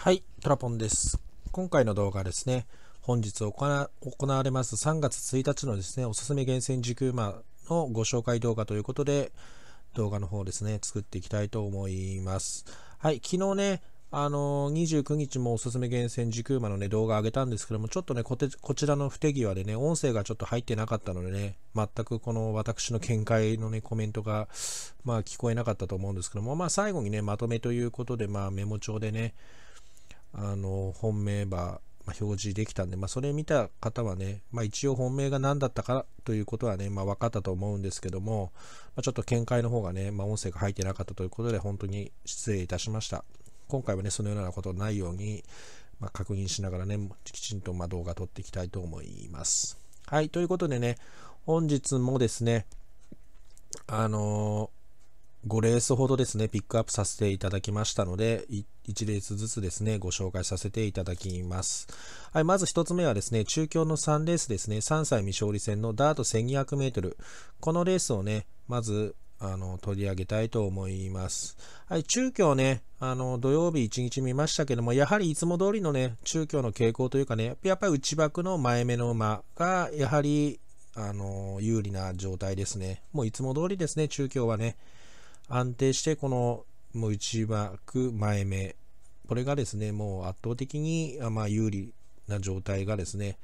はい、トラポンです。今回の動画はですね、本日行われます3月1日のですね、おすすめ厳選時空馬のご紹介動画ということで、動画の方ですね、作っていきたいと思います。はい、昨日ね、あのー、29日もおすすめ厳選時空馬のね、動画上げたんですけども、ちょっとね、こてこちらの不手際でね、音声がちょっと入ってなかったのでね、全くこの私の見解のね、コメントが、まあ聞こえなかったと思うんですけども、まあ最後にね、まとめということで、まあメモ帳でね、あの本命馬、まあ、表示できたんで、まあ、それ見た方はね、まあ、一応本命が何だったかということはね、まあ、分かったと思うんですけども、まちょっと見解の方がね、ま音声が入ってなかったということで本当に失礼いたしました今回はねそのようなことないように、ま確認しながらねきちんとま動画撮っていきたいと思いますはいということでね本日もですねあのー5レースほどですね、ピックアップさせていただきましたので、1レースずつですね、ご紹介させていただきます。はい、まず1つ目はですね、中京の3レースですね、3歳未勝利戦のダート1200メートル。このレースをね、まず、あの、取り上げたいと思います。はい、中京ね、あの、土曜日1日見ましたけども、やはりいつも通りのね、中京の傾向というかね、やっぱり内枠の前目の馬が、やはり、あの、有利な状態ですね。もういつも通りですね、中京はね。安定してこのもう内枠前目これがですねもう圧倒的にまあ有利な状態がですね、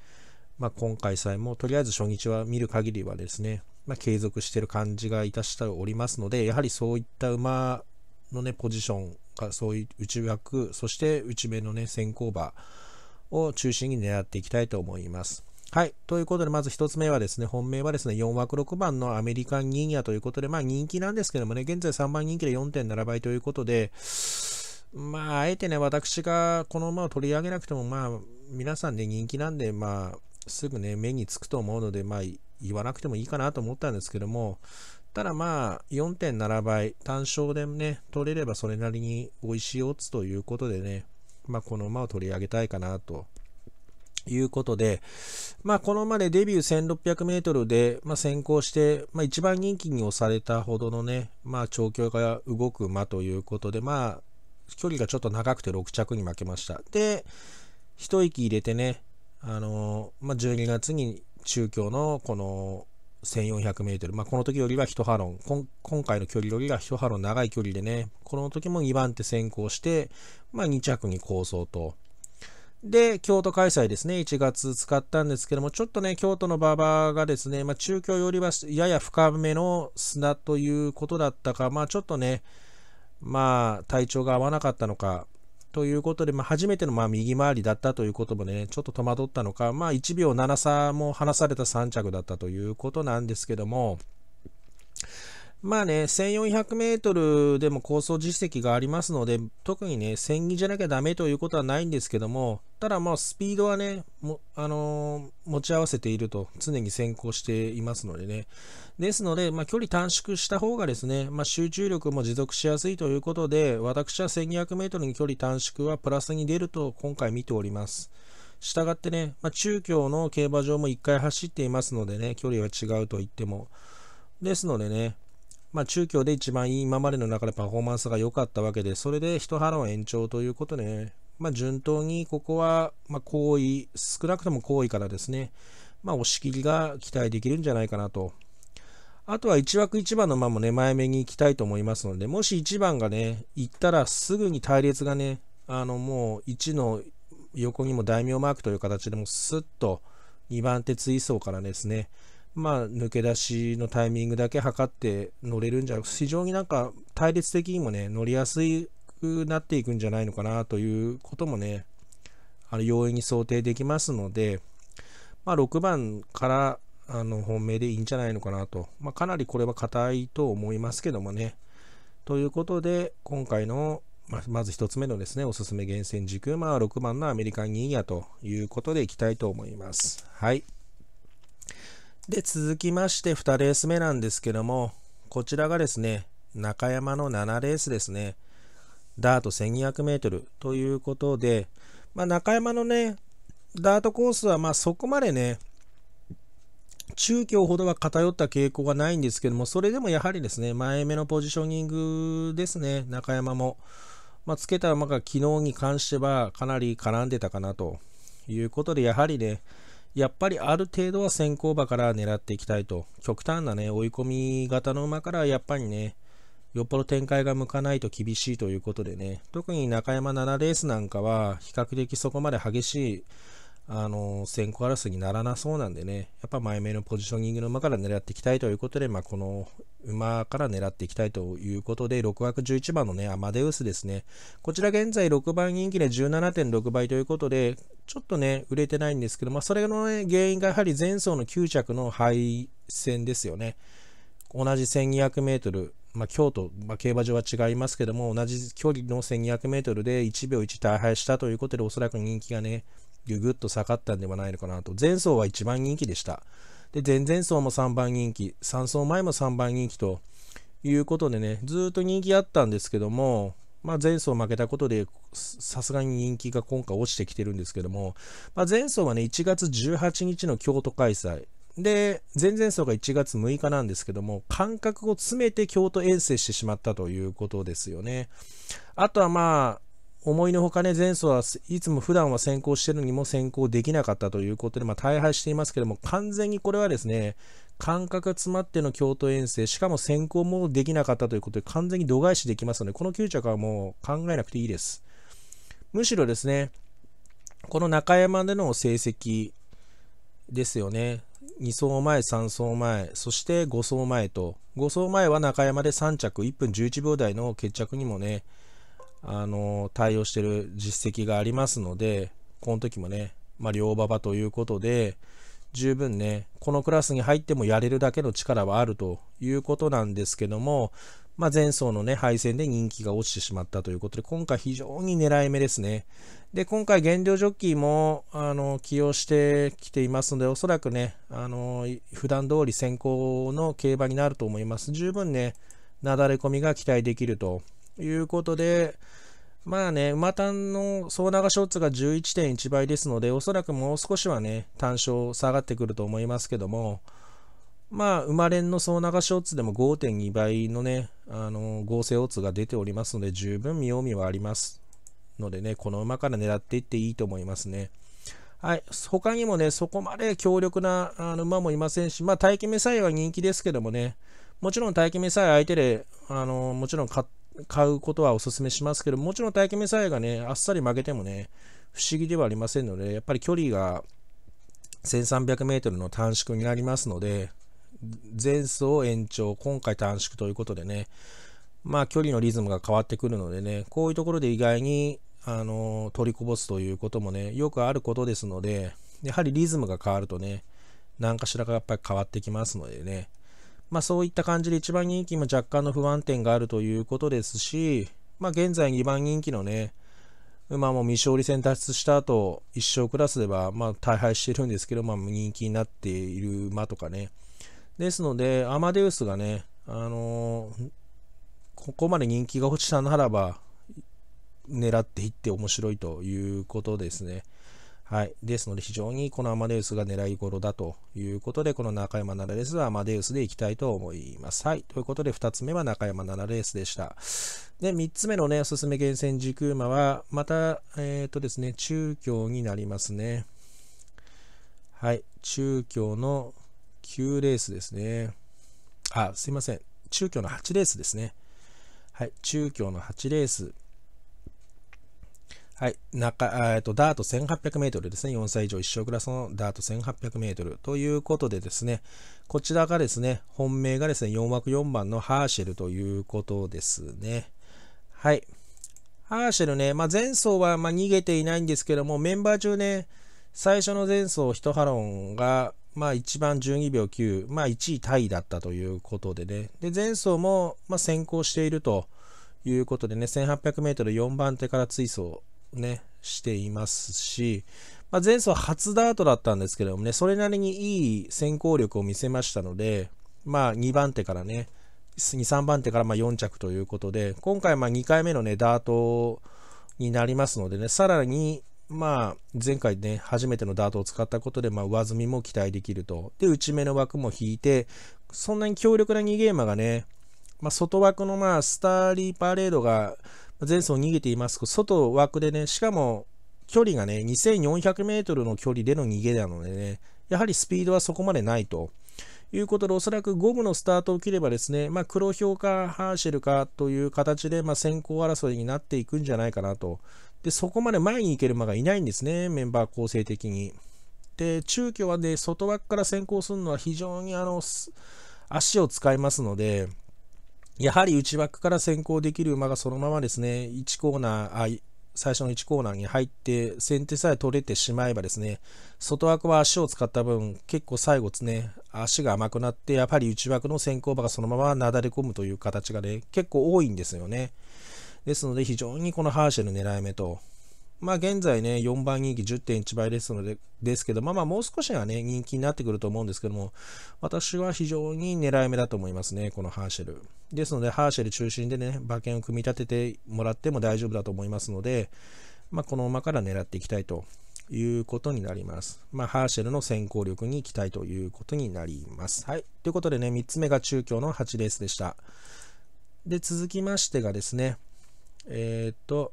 まあ、今回さえもとりあえず初日は見る限りはですね、まあ、継続してる感じがいたしておりますのでやはりそういった馬のねポジションがそういう内枠そして内目のね先行馬を中心に狙っていきたいと思います。はい。ということで、まず1つ目はですね、本命はですね、4枠6番のアメリカンギニアということで、まあ人気なんですけどもね、現在3番人気で4.7倍ということで、まあ、あえてね、私がこの馬を取り上げなくても、まあ、皆さんね、人気なんで、まあ、すぐね、目につくと思うので、まあ、言わなくてもいいかなと思ったんですけども、ただまあ、4.7倍、単勝でね、取れればそれなりに美味しいオッズということでね、まあ、この馬を取り上げたいかなと。いうことで、まあ、このまでデビュー1600メートルで、まあ、先行して、まあ、一番人気に押されたほどのね、まあ、調教が動く馬ということで、まあ、距離がちょっと長くて6着に負けました。で、一息入れてね、あのー、まあ、12月に中京のこの1400メートル、まあ、この時よりは1ハロン、今回の距離よりは1ハロン長い距離でね、この時も2番手先行して、まあ、2着に構想と。で、京都開催ですね、1月使ったんですけども、ちょっとね、京都の馬場がですね、まあ、中京よりはやや深めの砂ということだったか、まあ、ちょっとね、まあ、体調が合わなかったのか、ということで、まあ、初めてのまあ右回りだったということもね、ちょっと戸惑ったのか、まあ、1秒7差も離された3着だったということなんですけども、まあね、1400メートルでも構想実績がありますので、特にね、戦技じゃなきゃダメということはないんですけども、ただ、まあ、スピードはね、もあのー、持ち合わせていると、常に先行していますのでね。ですので、まあ、距離短縮した方がですね、まあ、集中力も持続しやすいということで、私は1200メートルに距離短縮はプラスに出ると今回見ております。したがってね、まあ、中京の競馬場も1回走っていますのでね、距離は違うと言っても。ですのでね、まあ、中京で一番いい今までの中でパフォーマンスが良かったわけで、それで一波乱延長ということでね、まあ、順当にここは、まあ、行為、少なくとも好意からですね、まあ、押し切りが期待できるんじゃないかなと。あとは1枠1番の馬もね、前目に行きたいと思いますので、もし1番がね、行ったらすぐに隊列がね、あのもう1の横にも大名マークという形でもすっと2番手追走からですね、まあ、抜け出しのタイミングだけ測って乗れるんじゃなく非常になんか隊列的にもね乗りやすいくなっていくんじゃないのかなということもね、あの容易に想定できますので、まあ、6番からあの本命でいいんじゃないのかなと、まあ、かなりこれは硬いと思いますけどもね。ということで、今回の、ままず1つ目のですね、おすすめ厳選軸まあ、6番のアメリカンギーアということでいきたいと思います。はい。で、続きまして2レース目なんですけども、こちらがですね、中山の7レースですね。ダート1200 m ということで、まあ、中山のね、ダートコースはまそこまでね、中京ほどは偏った傾向がないんですけども、それでもやはりですね、前目のポジショニングですね、中山も。まあ、つけた馬が昨日に関してはかなり絡んでたかなということで、やはりね、やっぱりある程度は先行馬から狙っていきたいと、極端なね、追い込み型の馬からやっぱりね、よっぽど展開が向かないと厳しいということでね、特に中山7レースなんかは、比較的そこまで激しい、あの、先行争いにならなそうなんでね、やっぱ前目のポジショニングの馬から狙っていきたいということで、まあ、この馬から狙っていきたいということで、6枠11番のね、アマデウスですね。こちら現在6番人気で17.6倍ということで、ちょっとね、売れてないんですけど、まあ、それの、ね、原因がやはり前走の9着の敗戦ですよね。同じ1200メートルまあ、京都、まあ、競馬場は違いますけども、同じ距離の1200メートルで1秒1大敗したということで、おそらく人気がね、ぐぐっと下がったんではないのかなと。前走は1番人気でした。で、前々走も3番人気、3走前も3番人気ということでね、ずっと人気あったんですけども、まあ、前走負けたことで、さすがに人気が今回落ちてきてるんですけども、まあ、前走はね、1月18日の京都開催、で、前々走が1月6日なんですけども、間隔を詰めて京都遠征してしまったということですよね。あとはまあ、思いのほかね、前走はいつも普段は先行してるのにも先行できなかったということで、まあ、大敗していますけども、完全にこれはですね、感覚詰まっての京都遠征、しかも先行もできなかったということで、完全に度外視できますので、この9着はもう考えなくていいです。むしろですね、この中山での成績ですよね。2走前、3走前、そして5走前と、5走前は中山で3着、1分11秒台の決着にもね、あの対応してる実績がありますので、この時もね、まあ、両馬場ということで、十分ね、このクラスに入ってもやれるだけの力はあるということなんですけども、まあ、前走のね、敗戦で人気が落ちてしまったということで、今回非常に狙い目ですね。で、今回減量ジョッキーも、あの、起用してきていますので、おそらくね、あの、普段通り先行の競馬になると思います。十分ね、なだれ込みが期待できるということで、まあね、馬単の総長ショッツが11.1倍ですので、おそらくもう少しはね、単勝下がってくると思いますけども、まあ、生まれんの総流しオッズでも5.2倍のね、あの合成オッズが出ておりますので、十分見よう見はありますのでね、この馬から狙っていっていいと思いますね。はい、他にもね、そこまで強力なあの馬もいませんし、まあ、大気目さえは人気ですけどもね、もちろん大気目さえ相手で、あのもちろん買うことはお勧めしますけど、もちろん大気目さえがね、あっさり負けてもね、不思議ではありませんので、やっぱり距離が 1300m の短縮になりますので、前走延長、今回短縮ということでね、まあ距離のリズムが変わってくるのでね、こういうところで意外にあの取りこぼすということもね、よくあることですので、やはりリズムが変わるとね、何かしらがやっぱり変わってきますのでね、まあそういった感じで1番人気も若干の不安定があるということですし、まあ現在2番人気のね、馬も未勝利戦脱出した後、1勝クラスではま大敗してるんですけど、まあ人気になっている馬とかね、ですので、アマデウスがね、あのー、ここまで人気が落ちたならば、狙っていって面白いということですね。はい。ですので、非常にこのアマデウスが狙い頃だということで、この中山7レースはアマデウスでいきたいと思います。はい。ということで、2つ目は中山7レースでした。で、3つ目のね、おすすめ厳選軸馬は、また、えっ、ー、とですね、中京になりますね。はい。中京の9レースですね。あ、すいません。中京の8レースですね。はい、中京の8レース。はい、中えー、とダート 1800m ですね。4歳以上一生クラスのダート 1800m ということでですね、こちらがですね、本命がですね、4枠4番のハーシェルということですね。はい。ハーシェルね、まあ、前走はま逃げていないんですけども、メンバー中ね、最初の前走ヒトハロンが、まあ、1番12秒9、まあ、1位タイだったということでね、で前走もま先行しているということでね、1800m4 番手から追走、ね、していますし、まあ、前走初ダートだったんですけどもね、それなりにいい先行力を見せましたので、まあ、2番手からね、2、3番手からま4着ということで、今回ま2回目の、ね、ダートになりますのでね、さらにまあ、前回ね、初めてのダートを使ったことで、まあ、上積みも期待できると。で、内目の枠も引いて、そんなに強力な2ゲーマーがね、まあ、外枠の、まあ、スターリーパレードが前走逃げていますが、外枠でね、しかも、距離がね、2400メートルの距離での逃げなのでね、やはりスピードはそこまでないと。いうことで、おそらくゴムのスタートを切ればですね、まあ、黒評かハーシェルかという形で、まあ、先行争いになっていくんじゃないかなと。で、そこまで前に行ける馬がいないんですね、メンバー構成的に。で、中距はね、外枠から先行するのは非常にあの、足を使いますので、やはり内枠から先行できる馬がそのままですね、1コーナー、最初の1コーナーに入って先手さえ取れてしまえばですね外枠は足を使った分結構最後ですね足が甘くなってやっぱり内枠の先行馬がそのままなだれ込むという形がね結構多いんですよねですので、非常にこのハーシェル狙い目と、まあ現在ね、4番人気10.1倍ですので、ですけど、まあまあもう少しはね、人気になってくると思うんですけども、私は非常に狙い目だと思いますね、このハーシェル。ですので、ハーシェル中心でね、馬券を組み立ててもらっても大丈夫だと思いますので、まあこの馬から狙っていきたいということになります。まあ、ハーシェルの先行力に期待ということになります。はい。ということでね、3つ目が中京の8レースでした。で、続きましてがですね、えっ、と、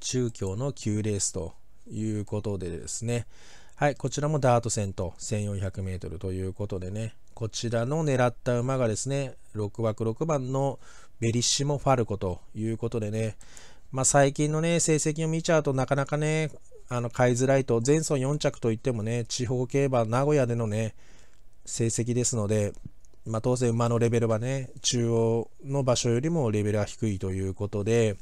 中京の9レースということでですね、はい、こちらもダート戦と1400メートルということでね、こちらの狙った馬がですね、6枠6番のベリッシモ・ファルコということでね、まあ、最近のね、成績を見ちゃうとなかなかね、あの買いづらいと、前走4着といってもね、地方競馬名古屋でのね、成績ですので、まあ、当然馬のレベルはね、中央の場所よりもレベルは低いということで、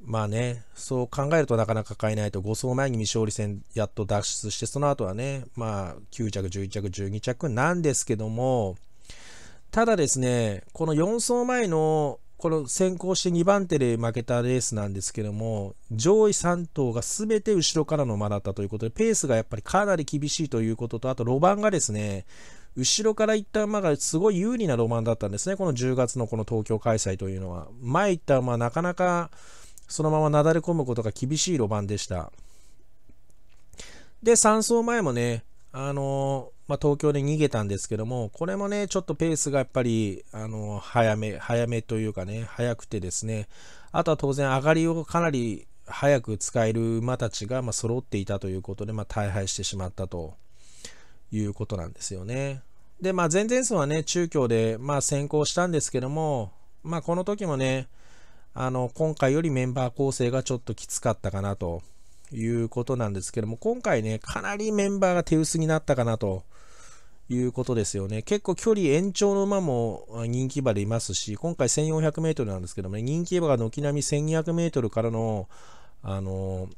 まあね、そう考えるとなかなか買えないと、5走前に未勝利戦やっと脱出して、その後はね、まあ9着、11着、12着なんですけども、ただですね、この4走前の、この先行して2番手で負けたレースなんですけども、上位3頭が全て後ろからの馬だったということで、ペースがやっぱりかなり厳しいということと、あと路盤がですね、後ろから行った馬がすごい有利なロマンだったんですね、この10月のこの東京開催というのは。前行った馬はなかなかそのままなだれ込むことが厳しい路盤でした。で、3走前もね、あのまあ、東京で逃げたんですけども、これもね、ちょっとペースがやっぱり、あの早め、早めというかね、早くてですね、あとは当然上がりをかなり早く使える馬たちが、ま揃っていたということで、まあ、大敗してしまったと。いうことなんですよね。で、まあ、前々戦はね、中京で、まあ、先行したんですけども、まあ、この時もね、あの、今回よりメンバー構成がちょっときつかったかなということなんですけども、今回ね、かなりメンバーが手薄になったかなということですよね。結構距離延長の馬も人気馬でいますし、今回1400メートルなんですけどもね、人気馬が軒並み1200メートルからの、あの、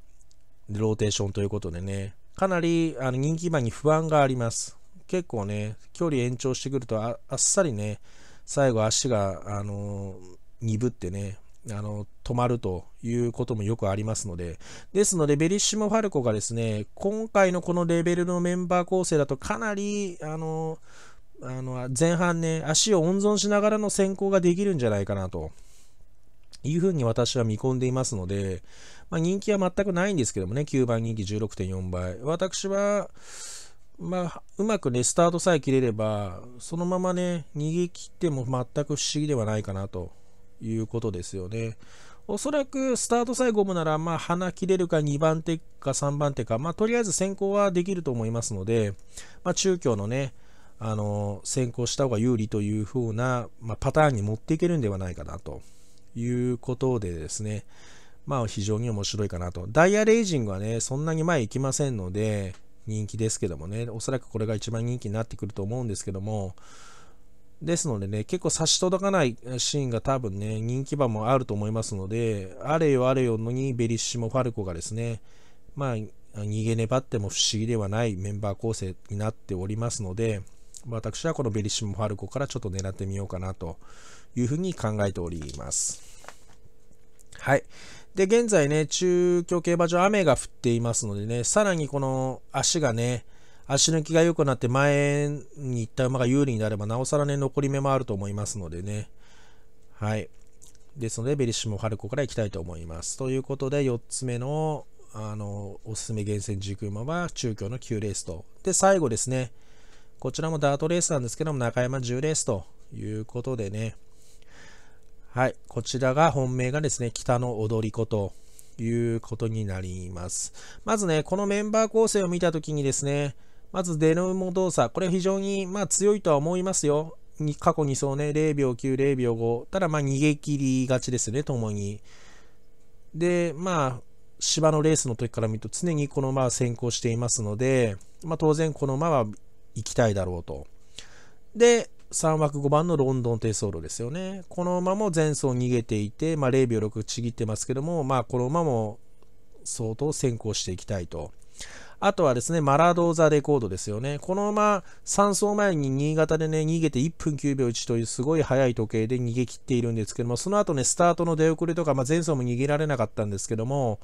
ローテーションということでね、かなりあの人気馬に不安があります。結構ね、距離延長してくるとあっさりね、最後足が、あの鈍ってね、あの止まるということもよくありますので、ですので、ベリッシモ・ファルコがですね、今回のこのレベルのメンバー構成だとかなり、あのあの前半ね、足を温存しながらの先行ができるんじゃないかなというふうに私は見込んでいますので、まあ、人気は全くないんですけどもね、9番人気16.4倍。私は、まあ、うまくね、スタートさえ切れれば、そのままね、逃げ切っても全く不思議ではないかなということですよね。おそらくスタートさえゴムなら、まあ、鼻切れるか2番手か3番手か、まあ、とりあえず先行はできると思いますので、まあ、中京のね、あの、先行した方が有利という風な、まあ、パターンに持っていけるんではないかなと。いうことでですね、まあ非常に面白いかなと。ダイヤレイジングはね、そんなに前行きませんので、人気ですけどもね、おそらくこれが一番人気になってくると思うんですけども、ですのでね、結構差し届かないシーンが多分ね、人気馬もあると思いますので、あれよあれよのにベリッシモ・ファルコがですね、まあ、逃げ粘っても不思議ではないメンバー構成になっておりますので、私はこのベリッシモ・ファルコからちょっと狙ってみようかなというふうに考えております。はい。で、現在ね、中京競馬場雨が降っていますのでね、さらにこの足がね、足抜きが良くなって前に行った馬が有利になれば、なおさらね、残り目もあると思いますのでね。はい。ですので、ベリッシモ・ハルコから行きたいと思います。ということで、4つ目の、あの、おすすめ厳選軸馬は中京の9レースと。で、最後ですね、こちらもダートレースなんですけども、中山10レースということでね、はい、こちらが本命がですね、北の踊り子ということになります。まずね、このメンバー構成を見たときにですね、まずデノモ動作、これ非常にまあ強いとは思いますよ。過去2走ね、0秒9、0秒5。ただまあ逃げ切りがちですね、ともに。で、まあ、芝のレースの時から見ると常にこの馬は先行していますので、まあ、当然この馬は行きたいだろうと。で、3枠5番のロンドン低走路ですよね。この馬も前走逃げていて、まあ、0秒6ちぎってますけども、まあ、この馬も相当先行していきたいと。あとはですね、マラドーザレコードですよね。この馬、3走前に新潟でね、逃げて1分9秒1というすごい速い時計で逃げ切っているんですけども、その後ね、スタートの出遅れとか、まあ、前走も逃げられなかったんですけども、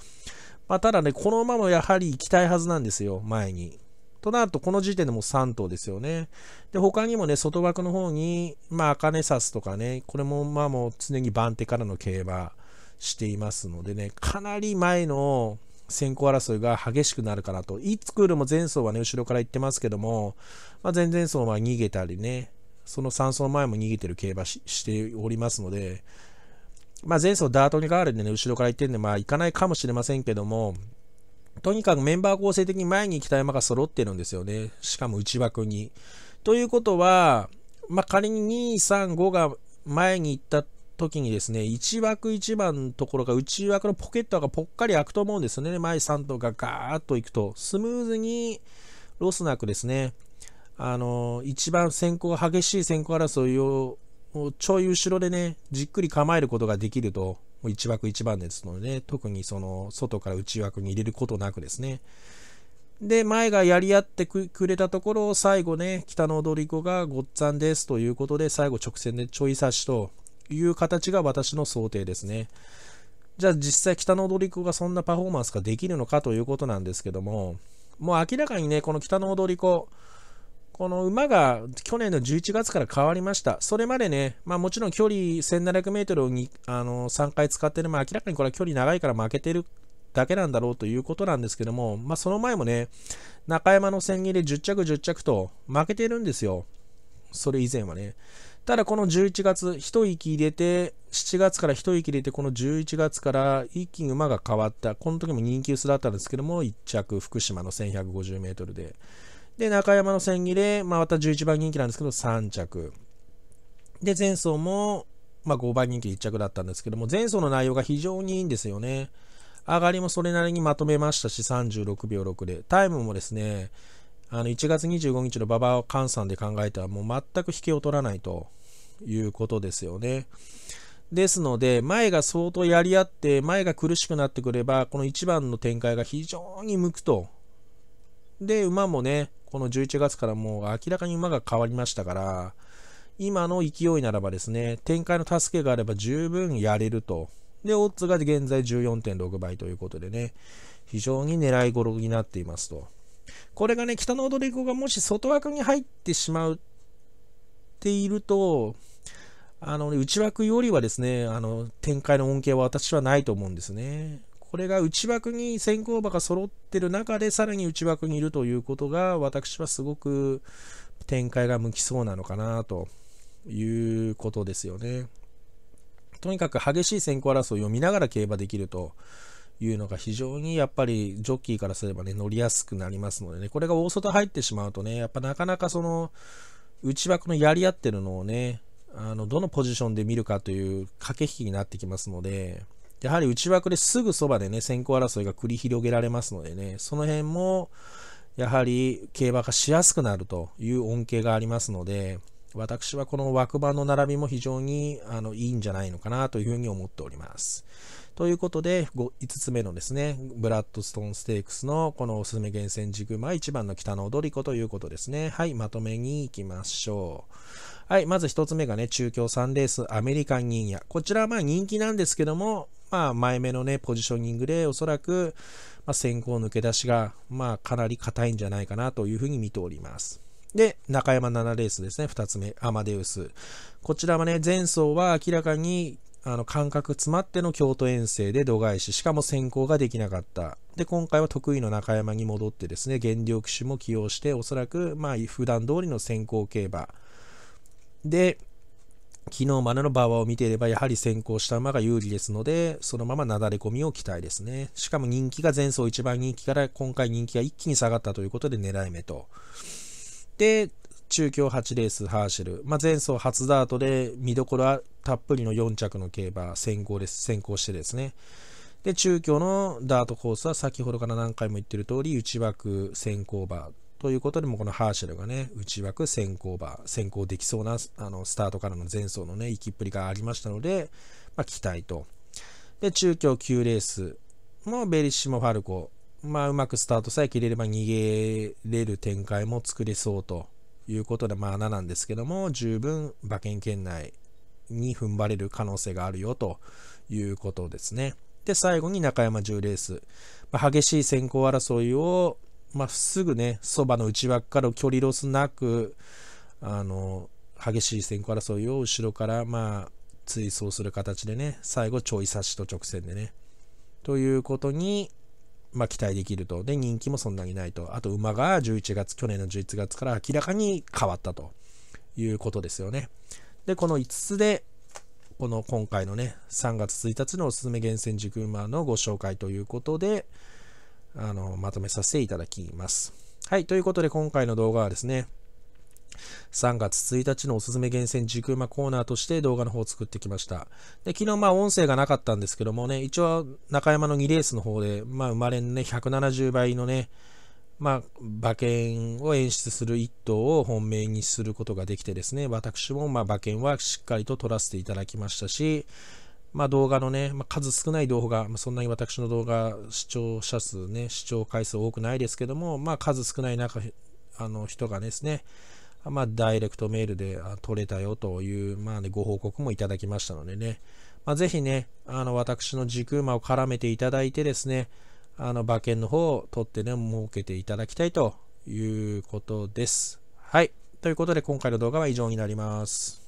まあ、ただね、この馬もやはり行きたいはずなんですよ、前に。となると、この時点でも3頭ですよね。で、他にもね、外枠の方に、まあ、アカネサスとかね、これもまあもう常に番手からの競馬していますのでね、かなり前の先行争いが激しくなるかなと。イつツクールも前走はね、後ろから行ってますけども、まあ、前々走は逃げたりね、その3走前も逃げてる競馬しておりますので、まあ、前走ダートに変わるんでね、後ろから行ってるんで、まあ、行かないかもしれませんけども、とにかくメンバー構成的に前に行きたい馬が揃ってるんですよね。しかも内枠に。ということは、まあ、仮に2、3、5が前に行った時にですね、1枠1番のところが内枠のポケットがぽっかり開くと思うんですよね。前3頭がガーッと行くと、スムーズにロスなくですね、あの、一番先行が激しい先行争いをちょい後ろでね、じっくり構えることができると。1枠1番ですので、特にその外から内枠に入れることなくですね。で、前がやり合ってくれたところを最後ね、北の踊り子がごっつんですということで、最後直線でちょい差しという形が私の想定ですね。じゃあ実際北の踊り子がそんなパフォーマンスができるのかということなんですけども、もう明らかにね、この北の踊り子、この馬が去年の11月から変わりました。それまでね、まあもちろん距離1700メートルをにあの3回使ってる、まあ明らかにこれは距離長いから負けてるだけなんだろうということなんですけども、まあその前もね、中山の千切り10着10着と負けてるんですよ。それ以前はね。ただこの11月、一息入れて、7月から一息入れて、この11月から一気に馬が変わった。この時も人気薄だったんですけども、1着、福島の1150メートルで。で、中山の千切れ、まあ、また11番人気なんですけど、3着。で、前走も、まあ、5番人気1着だったんですけども、前走の内容が非常にいいんですよね。上がりもそれなりにまとめましたし、36秒6で。タイムもですね、あの1月25日の馬場換算で考えたら、もう全く引けを取らないということですよね。ですので、前が相当やり合って、前が苦しくなってくれば、この1番の展開が非常に向くと。で、馬もね、この11月からもう明らかに馬が変わりましたから、今の勢いならばですね、展開の助けがあれば十分やれると。で、オッズが現在14.6倍ということでね、非常に狙い頃になっていますと。これがね、北の踊り子がもし外枠に入ってしまうっていると、あの、ね、内枠よりはですね、あの、展開の恩恵は私はないと思うんですね。これが内枠に先行馬が揃ってる中でさらに内枠にいるということが私はすごく展開が向きそうなのかなということですよね。とにかく激しい先行争いを見ながら競馬できるというのが非常にやっぱりジョッキーからすればね乗りやすくなりますのでねこれが大外入ってしまうとねやっぱなかなかその内枠のやり合ってるのをねあのどのポジションで見るかという駆け引きになってきますのでやはり内枠ですぐそばでね、先行争いが繰り広げられますのでね、その辺も、やはり競馬がしやすくなるという恩恵がありますので、私はこの枠番の並びも非常にあのいいんじゃないのかなというふうに思っております。ということで5、5つ目のですね、ブラッドストーンステークスのこのおすすめ厳選軸馬1番の北の踊り子ということですね。はい、まとめに行きましょう。はい、まず1つ目がね、中京3レース、アメリカンニーニャ。こちらはまあ人気なんですけども、まあ、前目のね、ポジショニングで、おそらく、まあ、先行抜け出しが、まあ、かなり硬いんじゃないかなというふうに見ております。で、中山7レースですね、2つ目、アマデウス。こちらはね、前走は明らかに、あの、間隔詰まっての京都遠征で度外視、しかも先行ができなかった。で、今回は得意の中山に戻ってですね、原騎種も起用して、おそらく、まあ、普段通りの先行競馬。で、昨日までの馬場を見ていれば、やはり先行した馬が有利ですので、そのままなだれ込みを期待ですね。しかも人気が前走一番人気から今回人気が一気に下がったということで狙い目と。で、中京8レースハーシェル、まあ、前走初ダートで見どころはたっぷりの4着の競馬先行です先行してですねで中京のダートコースは先ほどから何回も言ってる通り内枠先行馬ということでもこのハーシェルがね内枠先行馬先行できそうなあのスタートからの前走のね行きっぷりがありましたので、まあ、期待とで中京9レースもベリッシモ・ファルコまあうまくスタートさえ切れれば逃げれる展開も作れそうということでまあ穴なんですけども十分馬券圏内に踏ん張れる可能性があるよということですね。で、最後に中山10レース。まあ、激しい先行争いをまあ、すぐね、そばの内輪から距離ロスなく、あの、激しい先行争いを後ろから、まあ、追走する形でね、最後、ちょい差しと直線でね、ということに、まあ、期待できると。で、人気もそんなにないと。あと、馬が11月、去年の11月から明らかに変わったということですよね。で、この5つで、この今回のね、3月1日のおすすめ厳選軸馬のご紹介ということで、あの、まとめさせていただきます。はい、ということで今回の動画はですね、3月1日のおすすめ厳選時空間コーナーとして動画の方を作ってきました。で昨日まあ音声がなかったんですけどもね、一応中山の2レースの方で、まあ、生まれのね、170倍のね、まあ、馬券を演出する一頭を本命にすることができてですね、私もま馬券はしっかりと取らせていただきましたし、まあ、動画のね、まあ、数少ない動画、まあ、そんなに私の動画視聴者数ね、視聴回数多くないですけども、まあ、数少ない中、あの人がですね、まあ、ダイレクトメールで取れたよという、まあね、ご報告もいただきましたのでね、まあ、ぜひね、あの私の軸馬を絡めていただいてですね、あの馬券の方を取ってね、設けていただきたいということです。はい。ということで、今回の動画は以上になります。